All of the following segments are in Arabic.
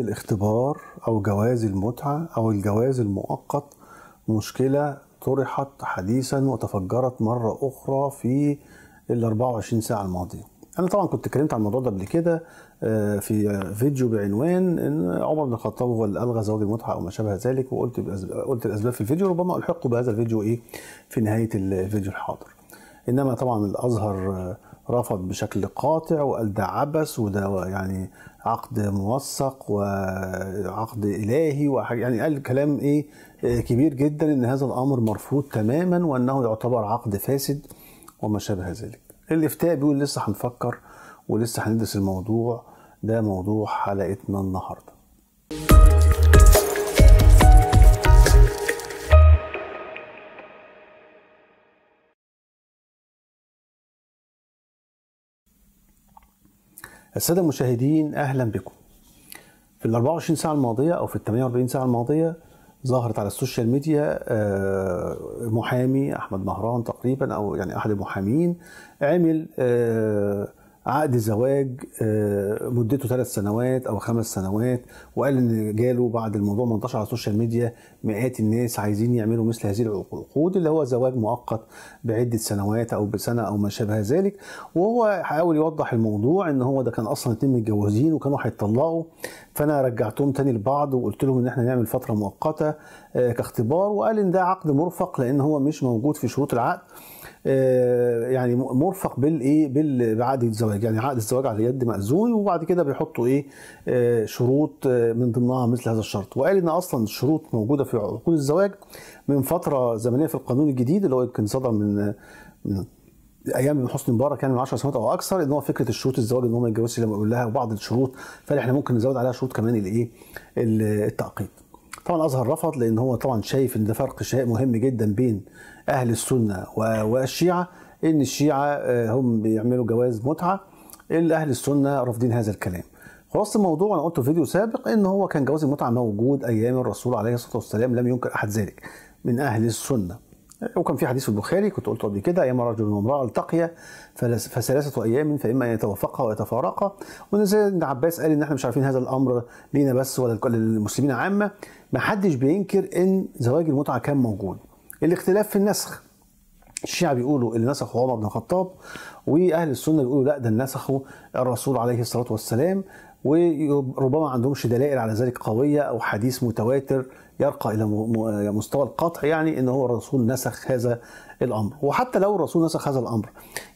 الاختبار أو جواز المتعة أو الجواز المؤقت مشكلة طرحت حديثا وتفجرت مرة أخرى في ال 24 ساعة الماضية. أنا طبعا كنت اتكلمت عن الموضوع ده قبل كده آه، في فيديو بعنوان إن عمر بن الخطاب هو اللي ألغى زواج المتعة أو ما شابه ذلك وقلت قلت الأسباب في الفيديو ربما ألحقه بهذا الفيديو إيه في نهاية الفيديو الحاضر. إنما طبعا الأزهر آه، رفض بشكل قاطع وقال ده عبث وده يعني عقد موثق وعقد الهي وحاجة يعني قال كلام ايه كبير جدا ان هذا الامر مرفوض تماما وانه يعتبر عقد فاسد وما شابه ذلك. الافتاء بيقول لسه هنفكر ولسه هندرس الموضوع ده موضوع حلقتنا النهارده. السادة المشاهدين أهلا بكم في ال 24 ساعة الماضية أو في ال 48 ساعة الماضية ظهرت على السوشيال ميديا آه، محامي أحمد مهران تقريبا أو يعني أحد المحامين عمل آه، عقد زواج آه، مدته ثلاث سنوات او خمس سنوات وقال ان جاله بعد الموضوع منتشر على السوشيال ميديا مئات الناس عايزين يعملوا مثل هذه العقود اللي هو زواج مؤقت بعده سنوات او بسنه او ما شابه ذلك وهو حاول يوضح الموضوع ان هو ده كان اصلا اتنين متجوزين وكانوا هيتطلقوا فانا رجعتهم تاني لبعض وقلت لهم ان احنا نعمل فتره مؤقته آه، كاختبار وقال ان ده عقد مرفق لان هو مش موجود في شروط العقد آه، يعني مرفق بالايه بعقد الزواج يعني عقد الزواج على يد مأذون وبعد كده بيحطوا ايه آه، شروط آه، من ضمنها مثل هذا الشرط وقال ان اصلا الشروط موجوده في عقود الزواج من فتره زمنيه في القانون الجديد اللي هو يمكن صدر من من ايام ابن حسني مبارك يعني من 10 سنوات او اكثر ان هو فكره الشروط الزواج ان هو ما يتجوزش الا لما يقول لها وبعض الشروط فاحنا ممكن نزود عليها شروط كمان الايه التعقيد طبعا الازهر رفض لان هو طبعا شايف ان ده فرق شيء مهم جدا بين اهل السنه والشيعه ان الشيعه آه، هم بيعملوا جواز متعه اهل السنه رافضين هذا الكلام خلاص الموضوع انا قلته في فيديو سابق ان هو كان جواز المتعه موجود ايام الرسول عليه الصلاه والسلام لم ينكر احد ذلك من اهل السنه وكان في حديث في البخاري كنت قلته قبل كده ايام رجل وامراه التقيا فثلاثه ايام فاما ان يتوافقا ويتفارقا وان ابن عباس قال ان احنا مش عارفين هذا الامر لينا بس ولا للمسلمين عامه محدش بينكر ان زواج المتعه كان موجود الاختلاف في النسخ الشيعة بيقولوا اللي نسخه عمر بن الخطاب واهل السنه بيقولوا لا ده نسخه الرسول عليه الصلاه والسلام وربما عندهمش دلائل على ذلك قويه او حديث متواتر يرقى الى مستوى القطع يعني ان هو الرسول نسخ هذا الامر وحتى لو الرسول نسخ هذا الامر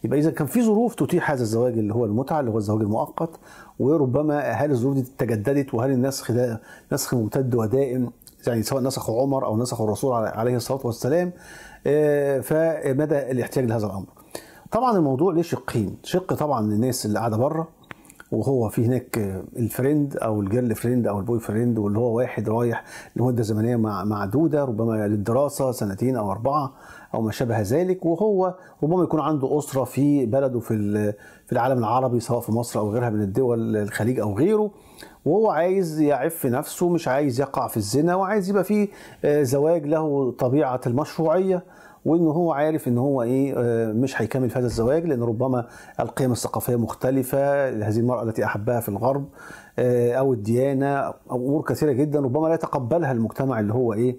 يبقى اذا كان في ظروف تتيح هذا الزواج اللي هو المتعه اللي هو الزواج المؤقت وربما هل الظروف دي تجددت وهل النسخ ده نسخ ممتد ودائم يعني سواء نسخه عمر او نسخه الرسول عليه الصلاه والسلام آه، فمدى الاحتياج لهذا الامر طبعا الموضوع ليه شقين شق طبعا للناس اللي قاعده بره وهو في هناك الفريند او الجيرل فريند او البوي فريند واللي هو واحد رايح لمده زمنيه معدوده ربما للدراسه سنتين او اربعه او ما شابه ذلك وهو ربما يكون عنده اسره في بلده في في العالم العربي سواء في مصر او غيرها من الدول الخليج او غيره وهو عايز يعف نفسه مش عايز يقع في الزنا وعايز يبقى فيه آه، زواج له طبيعه المشروعيه وانه هو عارف ان هو ايه آه، مش هيكمل في هذا الزواج لان ربما القيم الثقافيه مختلفه لهذه المراه التي احبها في الغرب آه، او الديانه امور كثيره جدا ربما لا يتقبلها المجتمع اللي هو ايه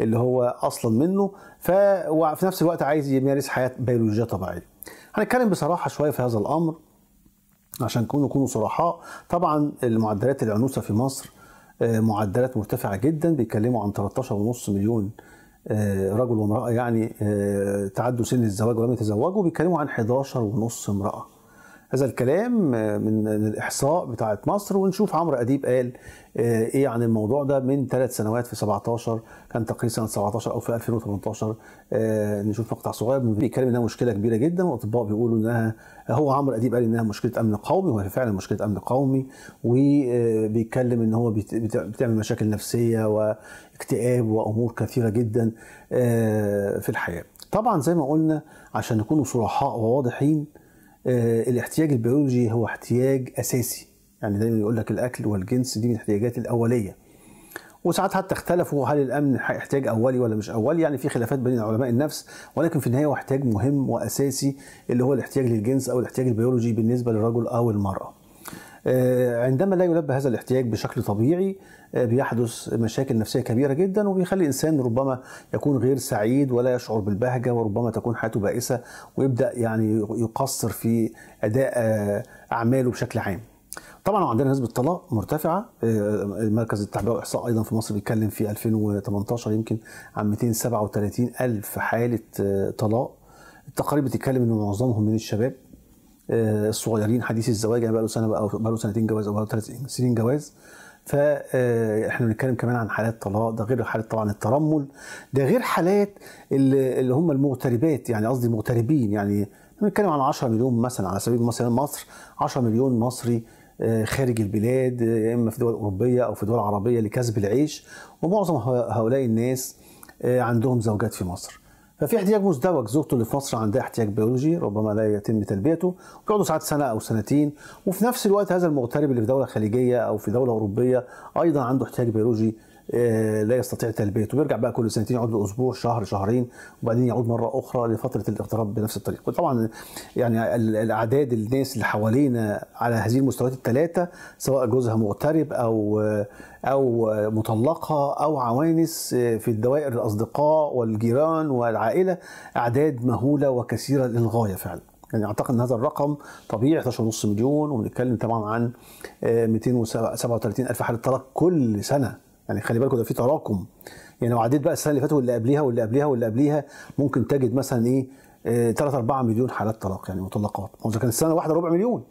اللي هو اصلا منه ف وفي نفس الوقت عايز يمارس حياه بيولوجيه طبيعيه هنتكلم بصراحه شويه في هذا الامر عشان نكونوا نكونوا صرحاء طبعا المعدلات العنوسه في مصر آه، معدلات مرتفعه جدا بيتكلموا عن 13.5 مليون آه، رجل وامراه يعني آه، تعدوا سن الزواج ولم يتزوجوا بيتكلموا عن 11 ونص امراه هذا الكلام آه، من الاحصاء بتاعه مصر ونشوف عمرو اديب قال آه، ايه عن الموضوع ده من ثلاث سنوات في 17 كان تقريبا سنه 17 او في 2018 آه، نشوف مقطع صغير بيتكلم انها مشكله كبيره جدا والاطباء بيقولوا انها هو عمرو اديب قال انها مشكله امن قومي وهي فعلا مشكله امن قومي وبيتكلم ان هو بتعمل مشاكل نفسيه واكتئاب وامور كثيره جدا في الحياه. طبعا زي ما قلنا عشان نكون صرحاء وواضحين آه، الاحتياج البيولوجي هو احتياج اساسي يعني دايما يقول لك الاكل والجنس دي من الاحتياجات الاوليه وساعات حتى اختلفوا هل الامن احتياج اولي ولا مش اولي يعني في خلافات بين علماء النفس ولكن في النهايه هو احتياج مهم واساسي اللي هو الاحتياج للجنس او الاحتياج البيولوجي بالنسبه للرجل او المراه آه، عندما لا يلبى هذا الاحتياج بشكل طبيعي آه، بيحدث مشاكل نفسيه كبيره جدا وبيخلي الانسان ربما يكون غير سعيد ولا يشعر بالبهجه وربما تكون حياته بائسه ويبدا يعني يقصر في اداء آه، اعماله بشكل عام. طبعا عندنا نسبه طلاق مرتفعه مركز التعبئه والاحصاء ايضا في مصر بيتكلم في 2018 يمكن عن 237 الف حاله طلاق التقارير بتتكلم ان معظمهم من الشباب آه، الصغيرين حديث الزواج يعني بقى له سنه بقى او بقى له سنتين جواز او بقى له ثلاث سنين جواز فاحنا آه، بنتكلم كمان عن حالات طلاق ده غير حالات طبعا الترمل ده غير حالات اللي, هم المغتربات يعني قصدي مغتربين يعني بنتكلم عن 10 مليون مثلا على سبيل المثال مصر 10 مليون مصري آه، خارج البلاد يا اما في دول اوروبيه او في دول عربيه لكسب العيش ومعظم هؤلاء الناس عندهم زوجات في مصر ففي احتياج مزدوج زوجته اللي في مصر عندها احتياج بيولوجي ربما لا يتم تلبيته بيقعدوا ساعات سنه او سنتين وفي نفس الوقت هذا المغترب اللي في دوله خليجيه او في دوله اوروبيه ايضا عنده احتياج بيولوجي آه، لا يستطيع تلبيته ويرجع بقى كل سنتين يقعد لاسبوع شهر شهرين وبعدين يعود مره اخرى لفتره الاغتراب بنفس الطريقه وطبعا يعني الاعداد الناس اللي حوالينا على هذه المستويات الثلاثه سواء جوزها مغترب او او مطلقه او عوانس آه، في الدوائر الاصدقاء والجيران والعائله اعداد مهوله وكثيره للغايه فعلا يعني اعتقد ان هذا الرقم طبيعي 11.5 مليون وبنتكلم طبعا عن 237 آه، الف حاله طلاق كل سنه يعني خلي بالكوا ده في تراكم يعني لو عديت بقى السنه اللي فاتت واللي قبليها واللي قبليها واللي قبليها ممكن تجد مثلا ايه 3 آه، 4 مليون حالات طلاق يعني مطلقات هو اذا كان السنه واحده ربع مليون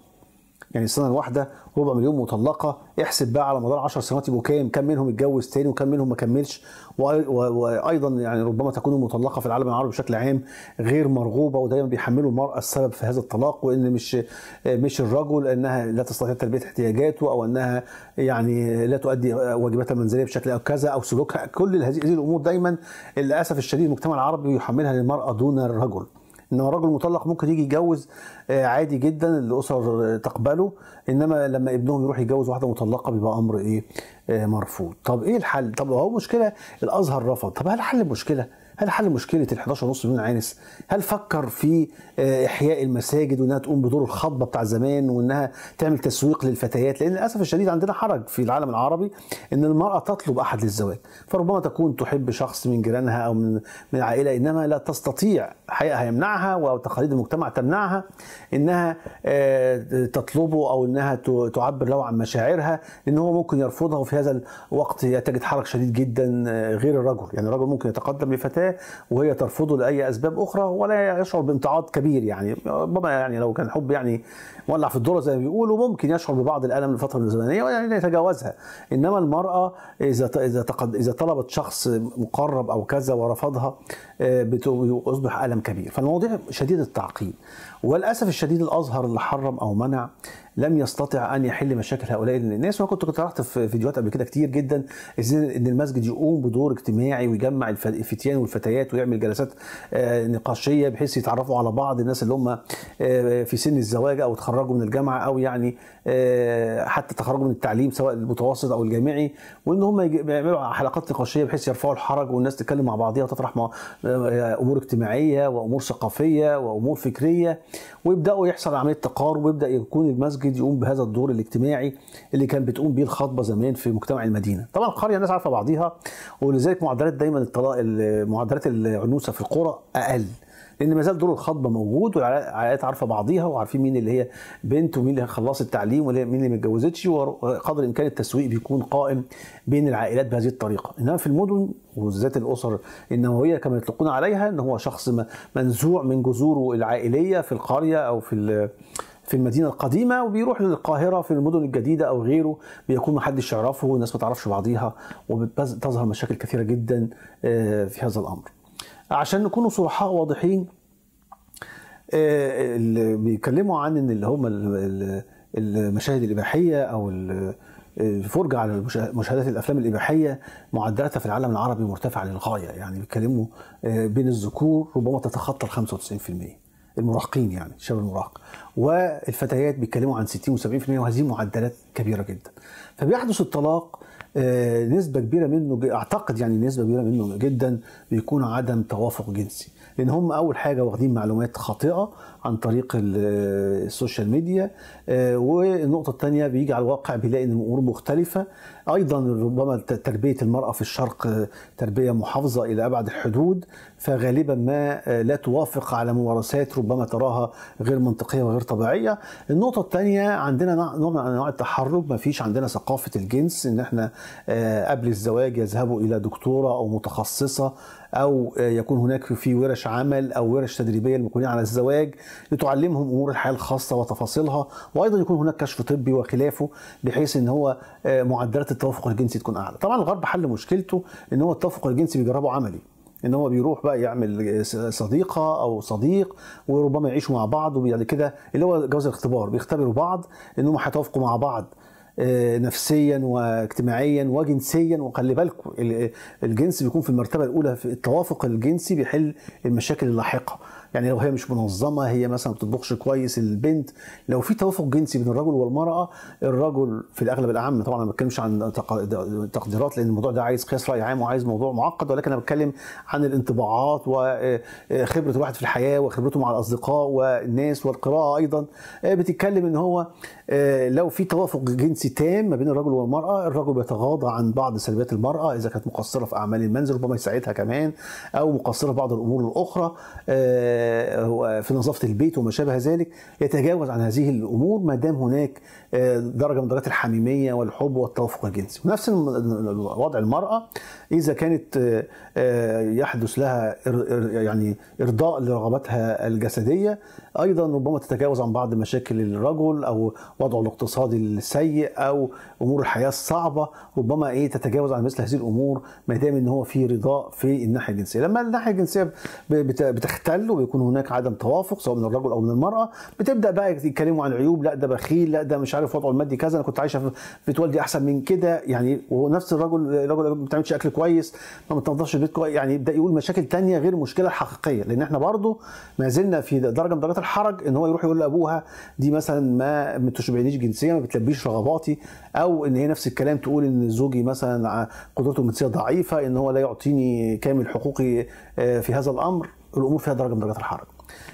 يعني السنه الواحده ربع مليون مطلقه احسب بقى على مدار 10 سنوات يبقوا كام كم منهم اتجوز تاني وكم منهم ما كملش وايضا يعني ربما تكون المطلقه في العالم العربي بشكل عام غير مرغوبه ودايما بيحملوا المراه السبب في هذا الطلاق وان مش مش الرجل انها لا تستطيع تلبيه احتياجاته او انها يعني لا تؤدي واجباتها المنزليه بشكل او كذا او سلوكها كل هذه الامور دايما للاسف الشديد المجتمع العربي يحملها للمراه دون الرجل ان هو راجل مطلق ممكن يجي يتجوز آه، عادي جدا الاسر تقبله انما لما ابنهم يروح يتجوز واحده مطلقه بيبقى امر ايه آه، مرفوض طب ايه الحل طب هو مشكله الازهر رفض طب هل حل المشكله هل حل مشكله ال 11.5 مليون عانس؟ هل فكر في آه، احياء المساجد وانها تقوم بدور الخطبه بتاع زمان وانها تعمل تسويق للفتيات لان للاسف الشديد عندنا حرج في العالم العربي ان المراه تطلب احد للزواج فربما تكون تحب شخص من جيرانها او من من عائله انما لا تستطيع حقيقه هيمنعها وتقاليد المجتمع تمنعها انها آه، تطلبه او انها تعبر له عن مشاعرها لان هو ممكن يرفضها وفي هذا الوقت يتجد حرج شديد جدا آه، غير الرجل يعني الرجل ممكن يتقدم لفتاه وهي ترفضه لاي اسباب اخرى ولا يشعر بامتعاض كبير يعني ربما يعني لو كان حب يعني مولع في الدوره زي ما بيقولوا ممكن يشعر ببعض الالم لفتره الزمنيه ويعني يتجاوزها انما المراه اذا اذا تقد اذا طلبت شخص مقرب او كذا ورفضها آه، بيصبح الم كبير فالمواضيع شديد التعقيد وللاسف الشديد الازهر اللي حرم او منع لم يستطع ان يحل مشاكل هؤلاء الناس وانا كنت طرحت في فيديوهات قبل كده كتير جدا ازاي ان المسجد يقوم بدور اجتماعي ويجمع الفتيان والفتيات ويعمل جلسات آه، نقاشيه بحيث يتعرفوا على بعض الناس اللي هم آه، في سن الزواج او اتخرجوا من الجامعه او يعني آه، حتى تخرجوا من التعليم سواء المتوسط او الجامعي وان هم يعملوا حلقات نقاشيه بحيث يرفعوا الحرج والناس تتكلم مع بعضيها وتطرح امور اجتماعيه وامور ثقافيه وامور فكريه ويبداوا يحصل عمليه تقارب ويبدا يكون المسجد المفروض يقوم بهذا الدور الاجتماعي اللي كان بتقوم بيه الخطبه زمان في مجتمع المدينه طبعا القريه الناس عارفه بعضيها ولذلك معدلات دايما الطلاق معدلات العنوسه في القرى اقل لان ما زال دور الخطبه موجود والعائلات عارفه بعضيها وعارفين مين اللي هي بنت ومين اللي خلص التعليم ومين اللي ما اتجوزتش وقدر الامكان التسويق بيكون قائم بين العائلات بهذه الطريقه انما في المدن وبالذات الاسر النوويه كما يطلقون عليها ان هو شخص منزوع من جذوره العائليه في القريه او في في المدينه القديمه وبيروح للقاهره في المدن الجديده او غيره بيكون محدش يعرفه والناس ما تعرفش بعضيها وبتظهر مشاكل كثيره جدا آه، في هذا الامر عشان نكونوا صرحاء واضحين آه، اللي بيتكلموا عن ان اللي هم المشاهد الاباحيه او الفرجة على مشاهدات الأفلام الإباحية معدلاتها في العالم العربي مرتفعة للغاية يعني بيتكلموا آه، بين الذكور ربما تتخطى ال 95% المراهقين يعني الشباب المراهق والفتيات بيتكلموا عن 60 و70% وهذه معدلات كبيره جدا فبيحدث الطلاق آه، نسبه كبيره منه اعتقد يعني نسبه كبيره منه جدا بيكون عدم توافق جنسي لان هم اول حاجه واخدين معلومات خاطئه عن طريق آه، السوشيال ميديا آه، والنقطه الثانيه بيجي على الواقع بيلاقي ان الامور مختلفه ايضا ربما تربيه المراه في الشرق تربيه محافظه الى ابعد الحدود فغالبا ما لا توافق على ممارسات ربما تراها غير منطقيه وغير طبيعيه النقطه الثانيه عندنا نوع من انواع التحرك ما فيش عندنا ثقافه الجنس ان احنا آه، قبل الزواج يذهبوا الى دكتوره او متخصصه او آه، يكون هناك في ورش عمل او ورش تدريبيه للمقبلين على الزواج لتعلمهم امور الحياه الخاصه وتفاصيلها وايضا يكون هناك كشف طبي وخلافه بحيث ان هو آه، معدلات التوافق الجنسي تكون اعلى طبعا الغرب حل مشكلته ان هو التوافق الجنسي بيجربه عملي ان هو بيروح بقى يعمل صديقه او صديق وربما يعيشوا مع بعض وبعد كده اللي هو جواز الاختبار بيختبروا بعض ان هم هيتوافقوا مع بعض آه، نفسيا واجتماعيا وجنسيا وخلي بالكم الجنس بيكون في المرتبه الاولى في التوافق الجنسي بيحل المشاكل اللاحقه يعني لو هي مش منظمه هي مثلا ما بتطبخش كويس البنت لو في توافق جنسي بين الرجل والمراه الرجل في الاغلب الاعم طبعا انا ما بتكلمش عن تقديرات لان الموضوع ده عايز قياس راي عام وعايز موضوع معقد ولكن انا بتكلم عن الانطباعات وخبره آه، الواحد في الحياه وخبرته مع الاصدقاء والناس والقراءه ايضا آه، بتتكلم ان هو آه، لو في توافق جنسي تام ما بين الرجل والمراه الرجل بيتغاضى عن بعض سلبيات المراه اذا كانت مقصره في اعمال المنزل ربما يساعدها كمان او مقصره في بعض الامور الاخرى آه، في نظافه البيت وما شابه ذلك يتجاوز عن هذه الامور ما دام هناك آه، درجه من درجات الحميميه والحب والتوافق الجنسي ونفس وضع المراه اذا كانت آه، يحدث لها يعني ارضاء لرغباتها الجسديه ايضا ربما تتجاوز عن بعض مشاكل الرجل او وضعه الاقتصادي السيء او امور الحياه الصعبه ربما ايه تتجاوز عن مثل هذه الامور ما دام ان هو في رضاء في الناحيه الجنسيه لما الناحيه الجنسيه بتختل يكون هناك عدم توافق سواء من الرجل او من المراه بتبدا بقى يتكلموا عن العيوب لا ده بخيل لا ده مش عارف وضعه المادي كذا انا كنت عايشه في بيت والدي احسن من كده يعني ونفس الرجل الرجل ما بتعملش اكل كويس ما بتنضفش البيت كويس يعني يبدا يقول مشاكل تانية غير المشكله الحقيقيه لان احنا برضه ما زلنا في درجه من درجات الحرج ان هو يروح يقول لابوها دي مثلا ما بتشبعنيش جنسيا ما بتلبيش رغباتي او ان هي نفس الكلام تقول ان زوجي مثلا قدرته الجنسيه ضعيفه ان هو لا يعطيني كامل حقوقي آه، في هذا الامر الامور فيها درجه من درجات الحرج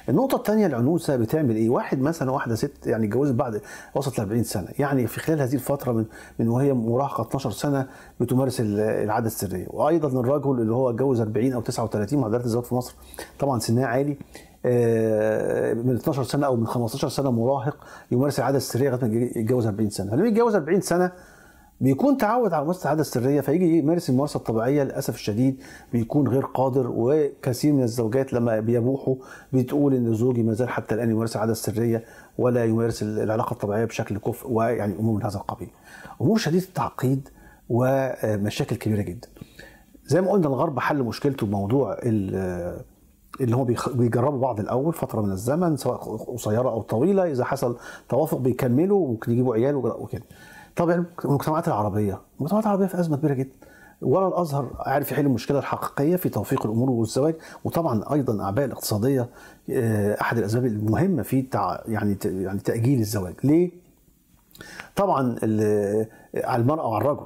النقطه الثانيه العنوسه بتعمل ايه واحد مثلا واحده ست يعني اتجوزت بعد وصلت ل 40 سنه يعني في خلال هذه الفتره من من وهي مراهقه 12 سنه بتمارس العاده السريه وايضا الرجل اللي هو اتجوز 40 او 39 معدلات الزواج في مصر طبعا سنها عالي آه، من 12 سنه او من 15 سنه مراهق يمارس العاده السريه لغايه ما يتجوز 40 سنه لما يتجوز 40 سنه بيكون تعود على ممارسه العاده السريه فيجي يمارس الممارسه الطبيعيه للاسف الشديد بيكون غير قادر وكثير من الزوجات لما بيبوحوا بتقول ان زوجي ما زال حتى الان يمارس العاده السريه ولا يمارس العلاقه الطبيعيه بشكل كفء ويعني امور من هذا القبيل. امور شديده التعقيد ومشاكل كبيره جدا. زي ما قلنا الغرب حل مشكلته بموضوع اللي هو بيجربوا بعض الاول فتره من الزمن سواء قصيره او طويله اذا حصل توافق بيكملوا ممكن يجيبوا عيال وكده طبعا يعني المجتمعات العربيه المجتمعات العربيه في ازمه كبيره جدا ولا الازهر عارف يحل المشكله الحقيقيه في توفيق الامور والزواج وطبعا ايضا اعباء الاقتصاديه آه، احد الاسباب المهمه في تع... يعني ت... يعني تاجيل الزواج ليه طبعا على آه، المراه وعلى الرجل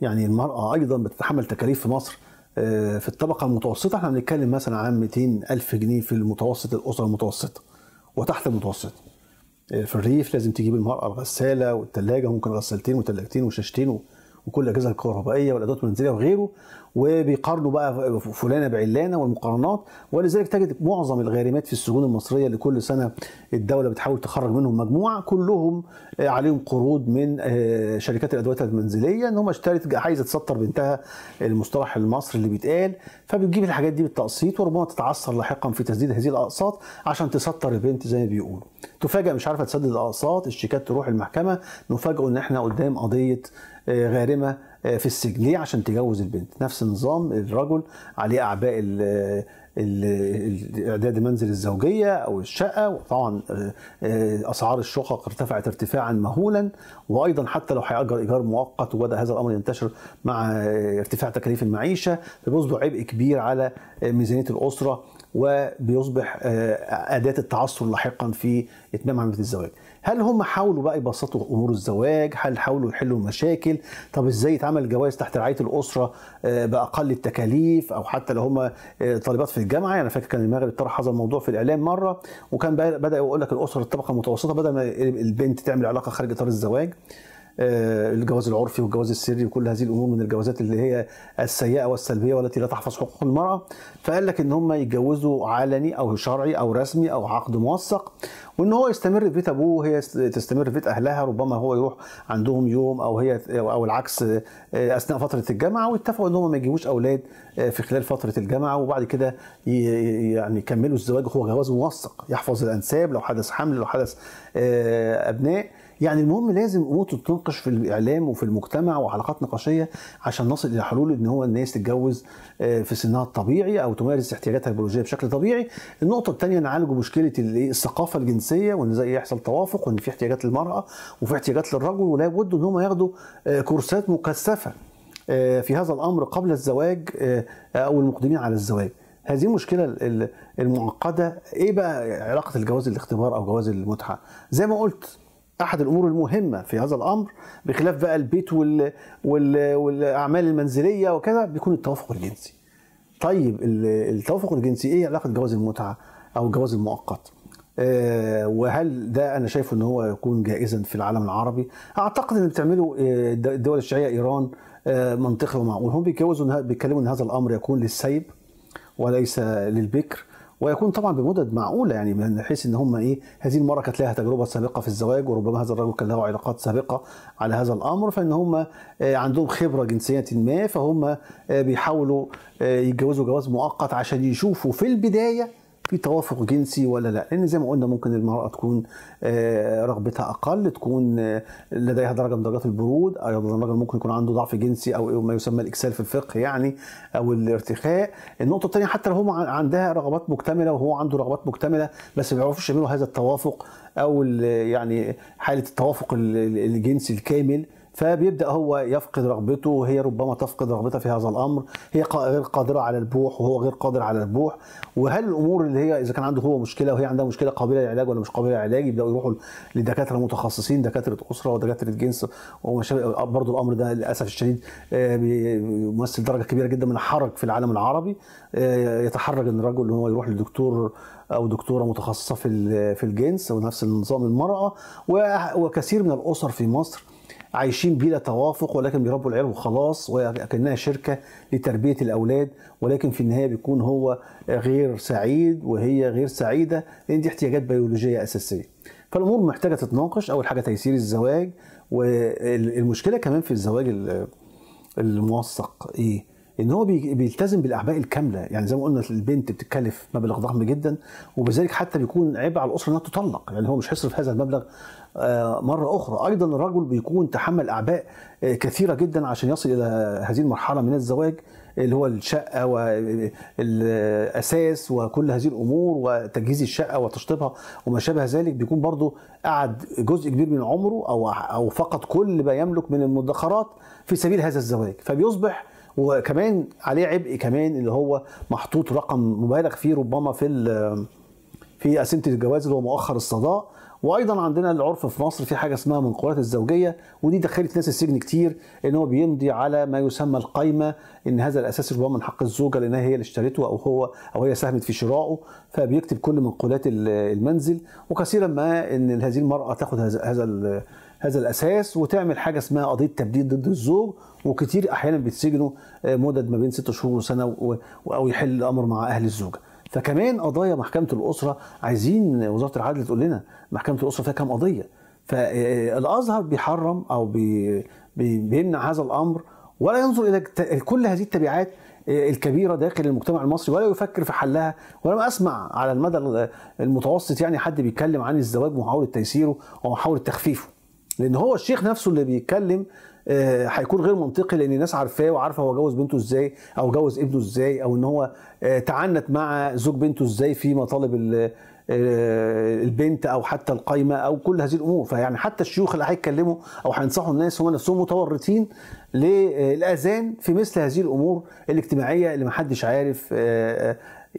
يعني المراه ايضا بتتحمل تكاليف في مصر آه، في الطبقه المتوسطه احنا بنتكلم مثلا عن 200 الف جنيه في المتوسط الاسره المتوسطه وتحت المتوسط في الريف لازم تجيب المرأة الغسالة والثلاجة ممكن غسالتين وثلاجتين وشاشتين وكل الأجهزة الكهربائية والأدوات المنزلية وغيره وبيقارنوا بقى فلانه بعلانه والمقارنات ولذلك تجد معظم الغارمات في السجون المصريه اللي كل سنه الدوله بتحاول تخرج منهم مجموعه كلهم آه، عليهم قروض من آه، شركات الادوات المنزليه ان هم اشترت عايزه تسطر بنتها المصطلح المصري اللي بيتقال فبتجيب الحاجات دي بالتقسيط وربما تتعثر لاحقا في تسديد هذه الاقساط عشان تسطر البنت زي ما بيقولوا تفاجئ مش عارفه تسدد الاقساط الشيكات تروح المحكمه نفاجئ ان احنا قدام قضيه آه، غارمه آه، في السجن ليه عشان تجوز البنت نفس النظام الرجل عليه اعباء اعداد منزل الزوجيه او الشقه وطبعا آه، آه، اسعار الشقق ارتفعت ارتفاعا مهولا وايضا حتى لو هيأجر ايجار مؤقت وبدا هذا الامر ينتشر مع ارتفاع تكاليف المعيشه فبيصبح عبء كبير على ميزانيه الاسره وبيصبح اداه التعثر لاحقا في اتمام عمليه الزواج. هل هم حاولوا بقى يبسطوا امور الزواج هل حاولوا يحلوا المشاكل طب ازاي يتعمل جواز تحت رعايه الاسره آه، باقل التكاليف او حتى لو هم آه، طالبات في الجامعه يعني انا يعني فاكر كان المغرب طرح هذا الموضوع في الاعلام مره وكان بدا يقول لك الاسره الطبقه المتوسطه بدل ما البنت تعمل علاقه خارج اطار الزواج آه، الجواز العرفي والجواز السري وكل هذه الامور من الجوازات اللي هي السيئه والسلبيه والتي لا تحفظ حقوق المراه فقال لك ان هم يتجوزوا علني او شرعي او رسمي او عقد موثق وان هو يستمر في بيت ابوه وهي تستمر في بيت اهلها ربما هو يروح عندهم يوم او هي او العكس آه، اثناء فتره الجامعه واتفقوا ان هم ما يجيبوش اولاد آه، في خلال فتره الجامعه وبعد كده يعني يكملوا الزواج هو جواز موثق يحفظ الانساب لو حدث حمل لو حدث ابناء يعني المهم لازم امور تتناقش في الاعلام وفي المجتمع وعلاقات نقاشيه عشان نصل الى حلول ان هو الناس تتجوز آه، في سنها الطبيعي او تمارس احتياجاتها البيولوجيه بشكل طبيعي النقطه الثانيه نعالج مشكله إيه، الثقافه الجنسيه وان ازاي يحصل توافق وان في احتياجات للمراه وفي احتياجات للرجل ولا بد ان هم ياخدوا آه، كورسات مكثفه آه، في هذا الامر قبل الزواج او المقدمين على الزواج هذه المشكلة المعقدة ايه بقى علاقة الجواز الاختبار او جواز المتعة زي ما قلت احد الامور المهمه في هذا الامر بخلاف بقى البيت وال... وال... والاعمال المنزليه وكذا بيكون التوافق الجنسي طيب التوافق الجنسي ايه علاقه جواز المتعه او الجواز المؤقت أه وهل ده انا شايفه ان هو يكون جائزا في العالم العربي اعتقد ان بتعمله الدول آه، الشيعيه ايران آه، منطقي ومعقول هم بيتجوزوا بيتكلموا ان هذا الامر يكون للسيب وليس للبكر ويكون طبعا بمدد معقوله يعني من حيث ان هم ايه هذه المره كانت لها تجربه سابقه في الزواج وربما هذا الرجل كان له علاقات سابقه على هذا الامر فان هم آه، عندهم خبره جنسيه ما فهم آه، بيحاولوا آه، يتجوزوا جواز مؤقت عشان يشوفوا في البدايه في توافق جنسي ولا لا لان زي ما قلنا ممكن المراه تكون آه، رغبتها اقل تكون آه، لديها درجه من درجات البرود او الراجل ممكن يكون عنده ضعف جنسي او ما يسمى الاكسال في الفقه يعني او الارتخاء النقطه الثانيه حتى لو هو عندها رغبات مكتمله وهو عنده رغبات مكتمله بس ما بيعرفوش يعملوا هذا التوافق او يعني حاله التوافق الجنسي الكامل فبيبدا هو يفقد رغبته وهي ربما تفقد رغبتها في هذا الامر هي غير قادره على البوح وهو غير قادر على البوح وهل الامور اللي هي اذا كان عنده هو مشكله وهي عندها مشكله قابله للعلاج ولا مش قابله للعلاج يبداوا يروحوا لدكاتره متخصصين دكاتره اسره ودكاتره جنس وما شابه برضه الامر ده للاسف الشديد آه، بيمثل درجه كبيره جدا من الحرج في العالم العربي آه، يتحرج ان الرجل هو يروح لدكتور او دكتوره متخصصه في في الجنس ونفس النظام المراه وكثير من الاسر في مصر عايشين بلا توافق ولكن بيربوا العيال وخلاص وكانها شركه لتربيه الاولاد ولكن في النهايه بيكون هو غير سعيد وهي غير سعيده لان دي احتياجات بيولوجيه اساسيه. فالامور محتاجه تتناقش اول حاجه تيسير الزواج والمشكله كمان في الزواج الموثق ايه؟ ان هو بيلتزم بالاعباء الكامله يعني زي ما قلنا البنت بتتكلف مبلغ ضخم جدا وبذلك حتى بيكون عبء على الاسره انها تطلق يعني هو مش هيصرف هذا المبلغ آه، مرة أخرى أيضا الرجل بيكون تحمل أعباء آه، كثيرة جدا عشان يصل إلى هذه المرحلة من الزواج اللي هو الشقة والأساس وكل هذه الأمور وتجهيز الشقة وتشطيبها وما شابه ذلك بيكون برضه قعد جزء كبير من عمره أو أو فقد كل ما يملك من المدخرات في سبيل هذا الزواج فبيصبح وكمان عليه عبء كمان اللي هو محطوط رقم مبالغ فيه ربما في في أسنة الجواز اللي هو مؤخر الصداق وايضا عندنا العرف في مصر في حاجه اسمها منقولات الزوجيه ودي دخلت ناس السجن كتير ان هو بيمضي على ما يسمى القايمه ان هذا الاساس ربما من حق الزوجه لانها هي اللي اشترته او هو او هي ساهمت في شراعه فبيكتب كل منقولات المنزل وكثيرا ما ان هذه المراه تاخد هذا هذا هذا الاساس وتعمل حاجه اسمها قضيه تبديد ضد الزوج وكتير احيانا بيتسجنوا آه، مدد ما بين ست شهور وسنه او يحل الامر مع اهل الزوجه فكمان قضايا محكمه الاسره عايزين وزاره العدل تقول لنا محكمه الاسره فيها كام قضيه فالازهر آه، بيحرم او بي بيمنع هذا الامر ولا ينظر الى كل هذه التبعات آه، الكبيره داخل المجتمع المصري ولا يفكر في حلها ولم اسمع على المدى المتوسط يعني حد بيتكلم عن الزواج ومحاوله تيسيره ومحاوله تخفيفه لان هو الشيخ نفسه اللي بيتكلم آه، هيكون غير منطقي لان الناس عارفاه وعارفه هو جوز بنته ازاي او جوز ابنه ازاي او ان هو آه، تعنت مع زوج بنته ازاي في مطالب آه، البنت او حتى القايمه او كل هذه الامور فيعني حتى الشيوخ اللي هيتكلموا او هينصحوا الناس هم نفسهم متورطين للاذان في مثل هذه الامور الاجتماعيه اللي محدش عارف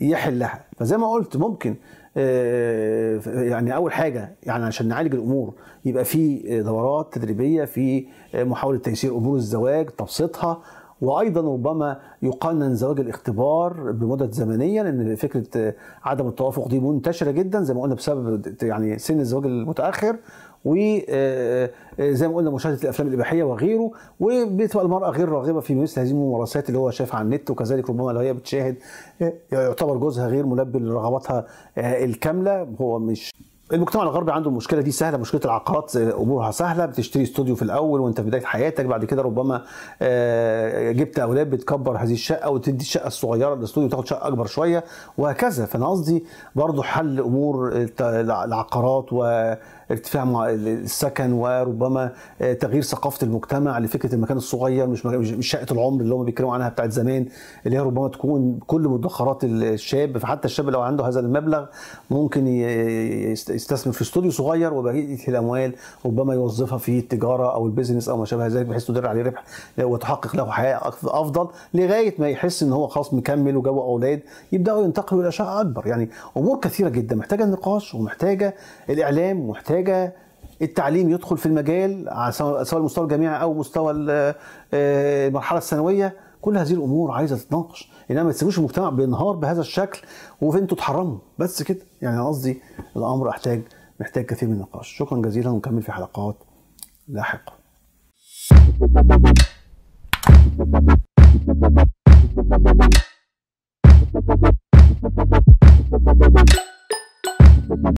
يحلها فزي ما قلت ممكن آه، يعني اول حاجه يعني عشان نعالج الامور يبقى في دورات تدريبيه في محاوله تيسير امور الزواج تبسيطها وايضا ربما يقنن زواج الاختبار بمده زمنيه لان فكره عدم التوافق دي منتشره جدا زي ما قلنا بسبب يعني سن الزواج المتاخر وزي آه، آه، ما قلنا مشاهده الافلام الاباحيه وغيره وبتبقى المراه غير راغبه في مثل هذه الممارسات اللي هو شايفها على النت وكذلك ربما لو هي بتشاهد آه، يعتبر جوزها غير ملبي لرغباتها الكامله هو مش المجتمع الغربي عنده المشكله دي سهله مشكله العقارات امورها سهله بتشتري استوديو في الاول وانت في بدايه حياتك بعد كده ربما جبت اولاد بتكبر هذه الشقه وتدي الشقه الصغيره للاستوديو وتاخد شقه اكبر شويه وهكذا فانا قصدي برضه حل امور العقارات ارتفاع السكن وربما آه، تغيير ثقافه المجتمع لفكره المكان الصغير مش مش شقه العمر اللي هم بيتكلموا عنها بتاعت زمان اللي هي ربما تكون كل مدخرات الشاب فحتى الشاب لو عنده هذا المبلغ ممكن يستثمر في استوديو صغير وبقيه الاموال ربما يوظفها في التجاره او البيزنس او ما شابه ذلك بحيث تدر عليه ربح وتحقق له حياه افضل لغايه ما يحس ان هو خلاص مكمل وجابوا اولاد يبداوا ينتقلوا الى شقه اكبر يعني امور كثيره جدا محتاجه نقاش ومحتاجه الاعلام ومحتاجه محتاجه التعليم يدخل في المجال سواء المستوى الجامعي او مستوى آه، المرحله الثانويه كل هذه الامور عايزه تتناقش انما ما تسيبوش المجتمع بينهار بهذا الشكل وانتوا تحرموا بس كده يعني قصدي الامر احتاج محتاج كثير من النقاش شكرا جزيلا ونكمل في حلقات لاحقه Thank you.